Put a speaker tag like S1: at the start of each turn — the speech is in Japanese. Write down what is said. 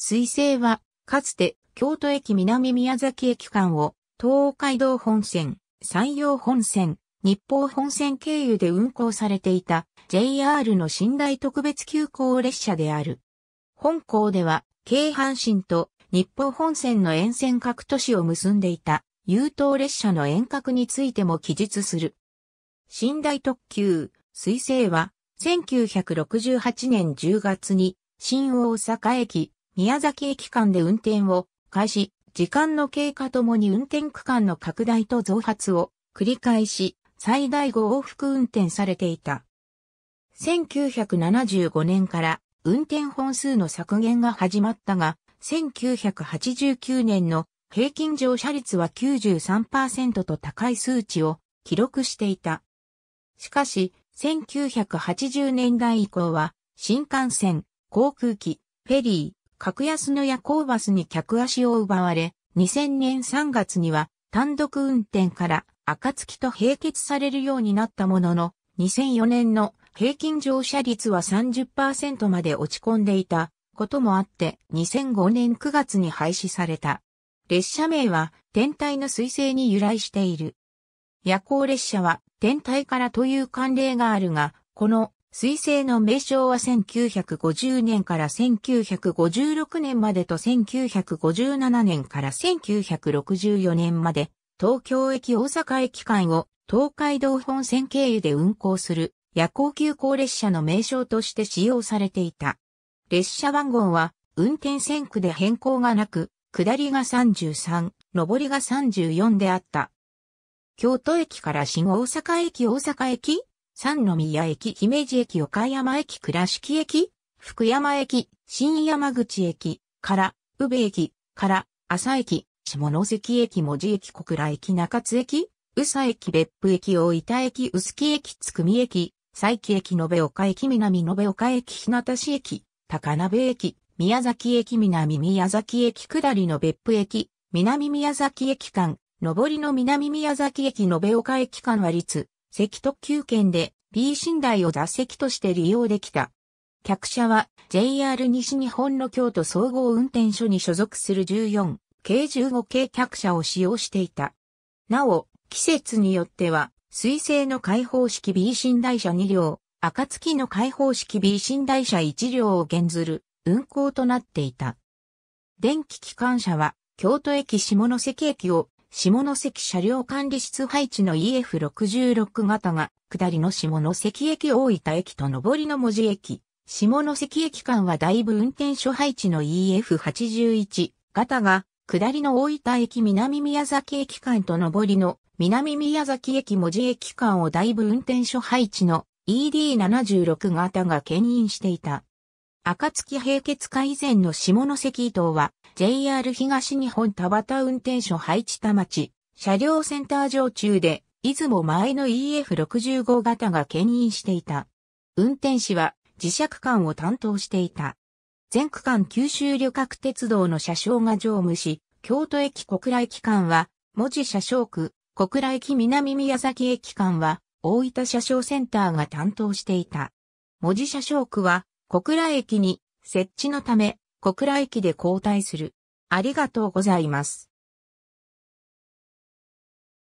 S1: 水星は、かつて、京都駅南宮崎駅間を、東海道本線、山陽本線、日報本線経由で運行されていた JR の寝台特別急行列車である。本校では、京阪神と日報本線の沿線各都市を結んでいた、優等列車の遠隔についても記述する。寝台特急、水星は、1968年10月に、新大阪駅、宮崎駅間で運転を開始、時間の経過ともに運転区間の拡大と増発を繰り返し、最大5往復運転されていた。1975年から運転本数の削減が始まったが、1989年の平均乗車率は93%と高い数値を記録していた。しかし、1980年代以降は、新幹線、航空機、フェリー、格安の夜行バスに客足を奪われ、2000年3月には単独運転から暁と並結されるようになったものの、2004年の平均乗車率は30%まで落ち込んでいたこともあって2005年9月に廃止された。列車名は天体の彗星に由来している。夜行列車は天体からという慣例があるが、この水星の名称は1950年から1956年までと1957年から1964年まで、東京駅大阪駅間を東海道本線経由で運行する夜行急行列車の名称として使用されていた。列車番号は運転線区で変更がなく、下りが33、上りが34であった。京都駅から新大阪駅大阪駅三宮駅、姫路駅、岡山駅、倉敷駅、福山駅、新山口駅、から、宇部駅、から、朝駅、下関駅、門司駅、小倉駅、中津駅、宇佐駅、別府駅、大分駅、臼杵駅、津久み駅、佐伯駅、延岡駅、南延岡駅、日向市駅、高鍋駅、宮崎駅、南宮崎駅、下りの別府駅、南宮崎駅間、上りの南宮崎駅、延岡駅間は立。赤特急券で B 寝台を座席として利用できた。客車は JR 西日本の京都総合運転所に所属する14、計15系客車を使用していた。なお、季節によっては、水星の開放式 B 寝台車2両、暁の開放式 B 寝台車1両を減ずる運行となっていた。電気機関車は、京都駅下関駅を下関車両管理室配置の EF66 型が、下りの下関駅大分駅と上りの文字駅。下関駅間は大部運転所配置の EF81 型が、下りの大分駅南宮崎駅間と上りの南宮崎駅文字駅間を大部運転所配置の ED76 型が牽引していた。暁平血化以前の下関伊藤は、JR 東日本田端運転所配置田町、車両センター上中で、出雲前の EF65 型が牽引していた。運転士は磁石間を担当していた。全区間九州旅客鉄道の車掌が乗務し、京都駅小倉駅間は、文字車掌区、小倉駅南宮崎駅間は、大分車掌センターが担当していた。文字車掌区は、小倉駅に設置のため、小倉駅で交代する。ありがとうございます。